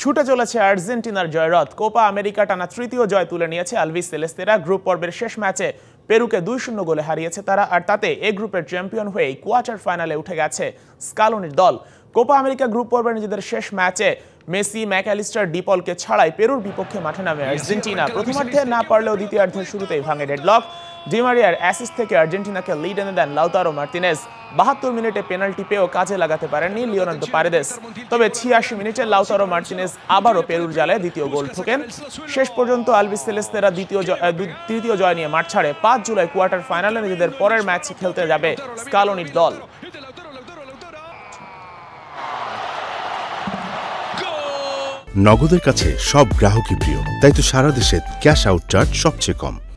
ছুটে চলেছে আর্জেন্টিনার জয়রথ কোপা আমেরিকা টানা তৃতীয় জয় তুলে নিয়েছে আলভিস সেলেস্তেরা গ্রুপ পর্বের শেষ ম্যাচে পেরুকে দুই শূন্য গোলে হারিয়েছে তারা আর তাতে এ গ্রুপের চ্যাম্পিয়ন হয়েই কোয়ার্টার ফাইনালে উঠে গেছে স্কালোনির দল কোপা আমেরিকা গ্রুপ পর্বের নিজেদের শেষ ম্যাচে মেসি ম্যাকালিস্টার ডিপলকে ছাড়াই পেরুর বিপক্ষে মাঠে নামে আর্জেন্টিনা প্রথমার্ধে না পারলেও দ্বিতীয়ার্ধের শুরুতেই ভাঙে ডেডলক ডিমারিয়ার অ্যাসিস থেকে আর্জেন্টিনাকে লিড এনে দেন লাউতারো মার্তিনেজ বাহাত্তর মিনিটে পেনাল্টি পেয়েও কাজে লাগাতে পারেননি লিওনার্দো পারেদেস তবে ছিয়াশি মিনিটে লাউতারো মার্টিনেস আবারও পেরুর জালে দ্বিতীয় গোল ঠোকেন শেষ পর্যন্ত আলবিস সেলেস্তেরা দ্বিতীয় তৃতীয় জয় নিয়ে মাঠ ছাড়ে পাঁচ জুলাই কোয়ার্টার ফাইনালে নিজেদের পরের ম্যাচ খেলতে যাবে স্কালোনির দল নগদের কাছে সব গ্রাহকই প্রিয় তাই তো সারা দেশে ক্যাশ আউট চার্জ সবচেয়ে কম